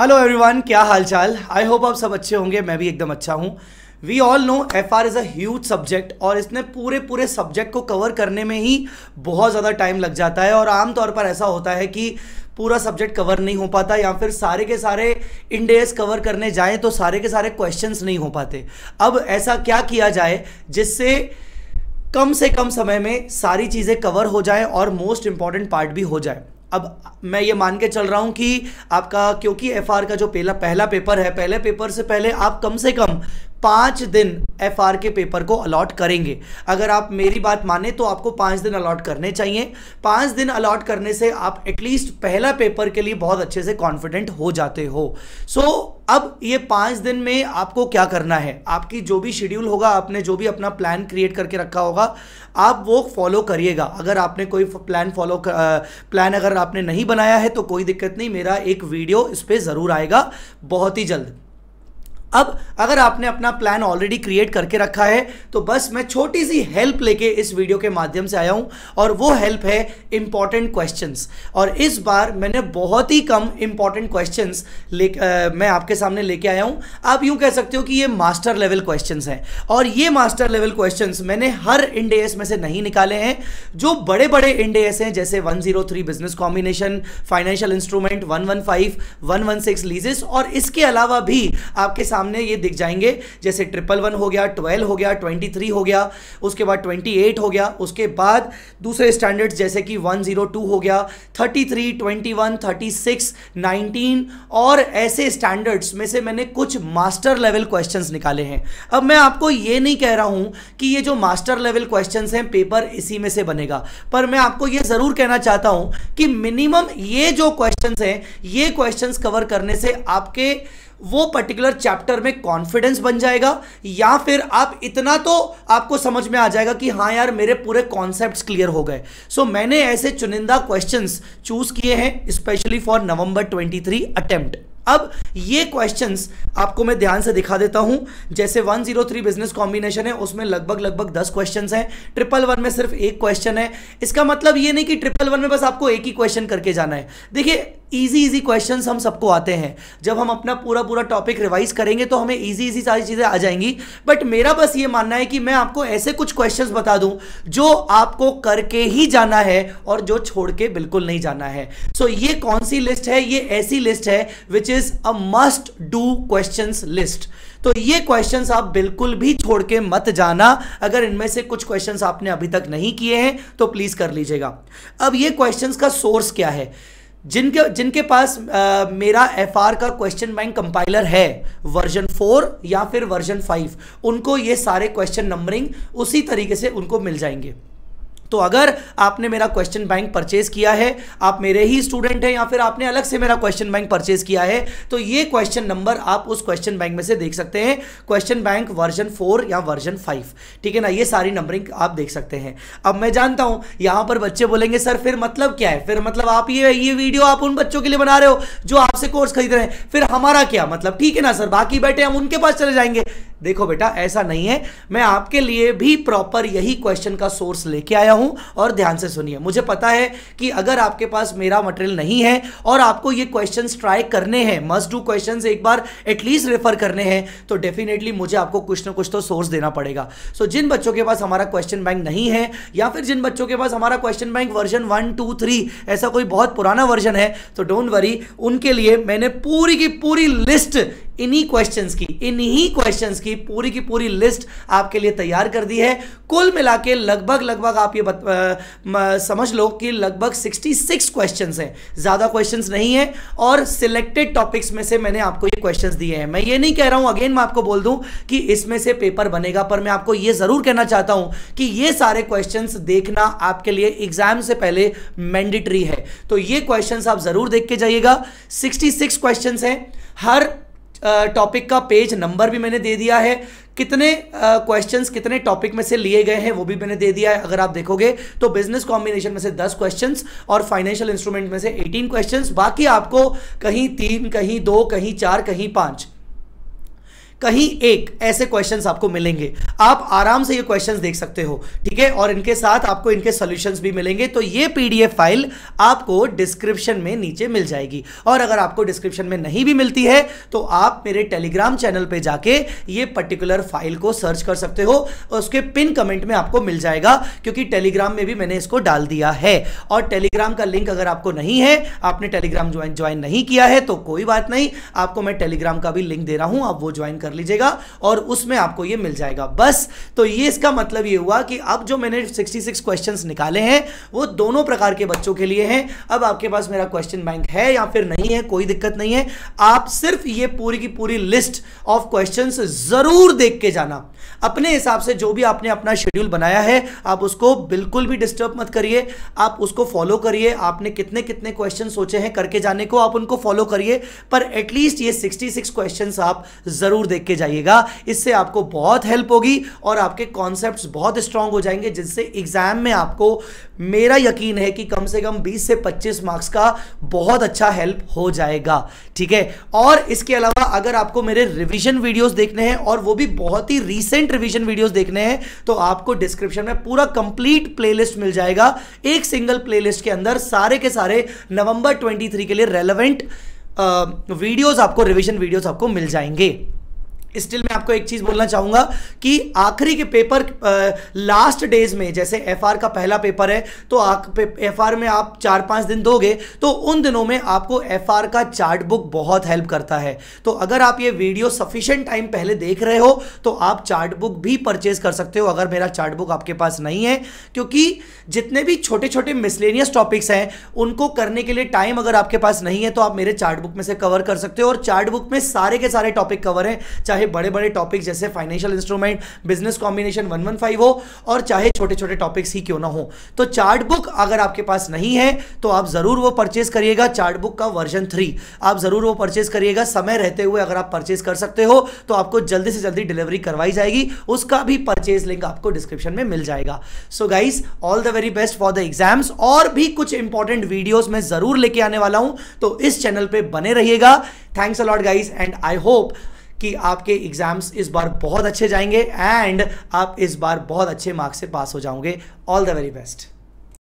hello everyone क्या हालचाल I hope आप सब अच्छे होंगे मैं भी एकदम अच्छा हूँ we all know F R is as subject और इसने पूरे पूरे सब्जेक्ट को कवर करने में ही बहुत ज़्यादा टाइम लग जाता है और आमतौर पर ऐसा होता है कि पूरा सब्जेक्ट कवर नहीं हो पाता या फिर सारे के सारे इंडेज कवर करने जाएँ तो सारे के सारे क्वेश्चंस नहीं हो पाते अब ऐसा क्या किया जाए जिससे कम से कम समय में सारी चीज़ें कवर हो जाएँ और मोस्ट इम्पॉर्टेंट पार्ट भी हो जाए अब मैं ये मान के चल रहा हूँ कि आपका क्योंकि एफ का जो पहला पहला पेपर है पहले पेपर से पहले आप कम से कम पाँच दिन एफ आर के पेपर को अलॉट करेंगे अगर आप मेरी बात माने तो आपको पाँच दिन अलॉट करने चाहिए पाँच दिन अलॉट करने से आप एटलीस्ट पहला पेपर के लिए बहुत अच्छे से कॉन्फिडेंट हो जाते हो सो so, अब ये पाँच दिन में आपको क्या करना है आपकी जो भी शेड्यूल होगा आपने जो भी अपना प्लान क्रिएट करके रखा होगा आप वो फॉलो करिएगा अगर आपने कोई प्लान फॉलो प्लान अगर आपने नहीं बनाया है तो कोई दिक्कत नहीं मेरा एक वीडियो इस पर ज़रूर आएगा बहुत ही जल्द अब अगर आपने अपना प्लान ऑलरेडी क्रिएट करके रखा है तो बस मैं छोटी सी हेल्प लेके इस वीडियो के माध्यम से आया हूं और वो हेल्प है इंपॉर्टेंट क्वेश्चंस और इस बार मैंने बहुत ही कम इंपॉर्टेंट क्वेश्चंस ले आ, मैं आपके सामने लेके आया हूं आप यूं कह सकते हो कि ये मास्टर लेवल क्वेश्चन हैं और ये मास्टर लेवल क्वेश्चन मैंने हर इन में से नहीं निकाले हैं जो बड़े बड़े इन हैं जैसे one business combination financial instrument one one leases और इसके अलावा भी आपके सामने सामने ये दिख जाएंगे जैसे ट्रिपल वन हो गया ट्वेल्व हो गया ट्वेंटी थ्री हो गया उसके बाद ट्वेंटी एट हो गया उसके बाद दूसरे स्टैंडर्ड्स जैसे कि वन जीरो टू हो गया thirty three twenty one thirty six nineteen और ऐसे स्टैंडर्ड्स में से मैंने कुछ मास्टर लेवल क्वेश्चन निकाले हैं अब मैं आपको ये नहीं कह रहा हूँ कि ये जो मास्टर लेवल क्वेश्चन हैं पेपर इसी में से बनेगा पर मैं आपको ये ज़रूर कहना चाहता हूँ कि मिनिमम ये जो क्वेश्चन हैं ये क्वेश्चन कवर करने से आपके वो पर्टिकुलर चैप्टर में कॉन्फिडेंस बन जाएगा या फिर आप इतना तो आपको समझ में आ जाएगा कि हाँ यार मेरे पूरे कॉन्सेप्ट क्लियर हो गए सो so, मैंने ऐसे चुनिंदा क्वेश्चन चूज किए हैं specially for November twenty three attempt अब ये क्वेश्चंस आपको मैं ध्यान से दिखा देता हूं जैसे 103 बिजनेस कॉम्बिनेशन है उसमें लगभग लगभग 10 क्वेश्चंस हैं ट्रिपल वन में सिर्फ एक क्वेश्चन है इसका मतलब ये नहीं कि ट्रिपल वन में बस आपको एक ही क्वेश्चन करके जाना है देखिए ईजी ईजी क्वेश्चंस हम सबको आते हैं जब हम अपना पूरा पूरा टॉपिक रिवाइज करेंगे तो हमें ईजी ईजी सारी चीज़ें आ जाएंगी बट मेरा बस ये मानना है कि मैं आपको ऐसे कुछ क्वेश्चंस बता दूं जो आपको करके ही जाना है और जो छोड़ के बिल्कुल नहीं जाना है सो so, ये कौन सी लिस्ट है ये ऐसी लिस्ट है which is a must do question list तो ये क्वेश्चंस आप बिल्कुल भी छोड़ के मत जाना अगर इनमें से कुछ क्वेश्चंस आपने अभी तक नहीं किए हैं तो प्लीज़ कर लीजिएगा अब ये क्वेश्चंस का सोर्स क्या है जिनके जिनके पास आ, मेरा एफ का क्वेश्चन बैंक कंपाइलर है वर्जन फोर या फिर वर्जन फाइव उनको ये सारे क्वेश्चन नंबरिंग उसी तरीके से उनको मिल जाएंगे तो अगर आपने मेरा क्वेश्चन बैंक परचेज किया है आप मेरे ही स्टूडेंट हैं या फिर आपने अलग से मेरा क्वेश्चन बैंक परचेज किया है तो ये क्वेश्चन नंबर आप उस क्वेश्चन बैंक में से देख सकते हैं क्वेश्चन बैंक वर्जन फोर या वर्जन फाइव ठीक है ना ये सारी नंबरिंग आप देख सकते हैं अब मैं जानता हूं यहां पर बच्चे बोलेंगे सर फिर मतलब क्या है फिर मतलब आप ये ये वीडियो आप उन बच्चों के लिए बना रहे हो जो आपसे कोर्स खरीद रहे हैं फिर हमारा क्या मतलब ठीक है ना सर बाकी बैठे हम उनके पास चले जाएंगे देखो बेटा ऐसा नहीं है मैं आपके लिए भी प्रॉपर यही क्वेश्चन का सोर्स लेके आया हूं और ध्यान से सुनिए मुझे पता है कि अगर आपके पास मेरा मटेरियल नहीं है और आपको ये क्वेश्चन ट्राई करने हैं मस्ट डू क्वेश्चन एक बार एटलीस्ट रेफर करने हैं तो डेफिनेटली मुझे आपको कुछ ना कुछ तो सोर्स देना पड़ेगा सो so, जिन बच्चों के पास हमारा क्वेश्चन बैंक नहीं है या फिर जिन बच्चों के पास हमारा question bank version one two three ऐसा कोई बहुत पुराना वर्जन है तो डोंट वरी उनके लिए मैंने पूरी की पूरी लिस्ट इन्हीं क्वेश्चंस की इन्हीं क्वेश्चंस की पूरी की पूरी लिस्ट आपके लिए तैयार कर दी है कुल मिला लगभग लगभग आप ये बत, आ, समझ लो कि लगभग 66 क्वेश्चंस हैं ज़्यादा क्वेश्चंस नहीं है और सिलेक्टेड टॉपिक्स में से मैंने आपको ये क्वेश्चंस दिए हैं मैं ये नहीं कह रहा हूं अगेन मैं आपको बोल दूं कि इसमें से पेपर बनेगा पर मैं आपको ये ज़रूर कहना चाहता हूं कि ये सारे क्वेश्चन देखना आपके लिए एग्जाम से पहले मैंडेटरी है तो ये क्वेश्चन आप ज़रूर देख के जाइएगा सिक्सटी सिक्स क्वेश्चन हैं हर टॉपिक का पेज नंबर भी मैंने दे दिया है कितने क्वेश्चंस uh, कितने टॉपिक में से लिए गए हैं वो भी मैंने दे दिया है अगर आप देखोगे तो बिजनेस कॉम्बिनेशन में से 10 क्वेश्चंस और फाइनेंशियल इंस्ट्रूमेंट में से 18 क्वेश्चंस बाकी आपको कहीं तीन कहीं दो कहीं चार कहीं पांच कहीं एक ऐसे क्वेश्चंस आपको मिलेंगे आप आराम से ये क्वेश्चंस देख सकते हो ठीक है और इनके साथ आपको इनके सॉल्यूशंस भी मिलेंगे तो ये पीडीएफ फाइल आपको डिस्क्रिप्शन में नीचे मिल जाएगी और अगर आपको डिस्क्रिप्शन में नहीं भी मिलती है तो आप मेरे टेलीग्राम चैनल पर जाके ये पर्टिकुलर फाइल को सर्च कर सकते हो उसके पिन कमेंट में आपको मिल जाएगा क्योंकि टेलीग्राम में भी मैंने इसको डाल दिया है और टेलीग्राम का लिंक अगर आपको नहीं है आपने टेलीग्राम ज्वाइन ज्वाइन नहीं किया है तो कोई बात नहीं आपको मैं टेलीग्राम का भी लिंक दे रहा हूं आप वो ज्वाइन कर लीजिएगा और उसमें आपको ये मिल जाएगा बस बस तो ये इसका मतलब ये हुआ कि अब जो मैंने 66 क्वेश्चंस निकाले हैं वो दोनों प्रकार के बच्चों के लिए हैं अब आपके पास मेरा क्वेश्चन बैंक है या फिर नहीं है कोई दिक्कत नहीं है आप सिर्फ ये पूरी की पूरी लिस्ट ऑफ क्वेश्चन जरूर देख के जाना अपने हिसाब से जो भी आपने अपना शेड्यूल बनाया है आप उसको बिल्कुल भी डिस्टर्ब मत करिए आप उसको फॉलो करिए आपने कितने कितने क्वेश्चन सोचे हैं करके जाने को आप उनको फॉलो करिए पर एटलीस्ट ये 66 क्वेश्चंस आप जरूर देख के जाइएगा इससे आपको बहुत हेल्प होगी और आपके कॉन्सेप्ट्स बहुत स्ट्रांग हो जाएंगे जिससे एग्जाम में आपको मेरा यकीन है कि कम से कम 20 से 25 मार्क्स का बहुत अच्छा हेल्प हो जाएगा ठीक है और इसके अलावा अगर आपको मेरे रिविजन वीडियोज देखने हैं और वो भी बहुत ही रिसेंट रिविजन वीडियोज देखने हैं तो आपको डिस्क्रिप्शन में पूरा कंप्लीट प्ले मिल जाएगा एक सिंगल प्ले के अंदर सारे के सारे नवंबर ट्वेंटी के लिए रेलिवेंट वीडियोस आपको रिवीजन वीडियोस आपको मिल जाएंगे स्टिल मैं आपको एक चीज बोलना चाहूंगा कि आखिरी के पेपर लास्ट डेज में जैसे एफ का पहला पेपर है तो एफ में आप चार पांच दिन दोगे तो उन दिनों में आपको एफ का चार्ट बुक बहुत हेल्प करता है तो अगर आप ये वीडियो सफिशेंट टाइम पहले देख रहे हो तो आप चार्ट बुक भी परचेज कर सकते हो अगर मेरा चार्ट बुक आपके पास नहीं है क्योंकि जितने भी छोटे छोटे मिसलेनियस टॉपिक्स हैं उनको करने के लिए टाइम अगर आपके पास नहीं है तो आप मेरे चार्ट बुक में से कवर कर सकते हो और चार्ट बुक में सारे के सारे टॉपिक कवर हैं चाहे बड़े बड़े टॉपिक जैसे financial instrument business combination one one five हो और चाहे छोटे छोटे टॉपिक्स ही क्यों ना हो तो चार्ट बुक अगर आपके पास नहीं है तो आप ज़रूर वो परचेज करिएगा चार्ट बुक का वर्जन थ्री आप ज़रूर वो परचेज करिएगा समय रहते हुए अगर आप परचेज कर सकते हो तो आपको जल्दी से जल्दी डिलीवरी करवाई जाएगी उसका भी परचेज लिंक आपको डिस्क्रिप्शन में मिल जाएगा so guys all the very best for the exams और भी कुछ इंपॉर्टेंट वीडियोस मैं ज़रूर लेके आने वाला हूं तो इस चैनल पे बने रहिएगा thanks a lot guys and I hope कि आपके एग्जाम्स इस बार बहुत अच्छे जाएंगे एंड आप इस बार बहुत अच्छे मार्क्स से पास हो जाओगे ऑल द वेरी बेस्ट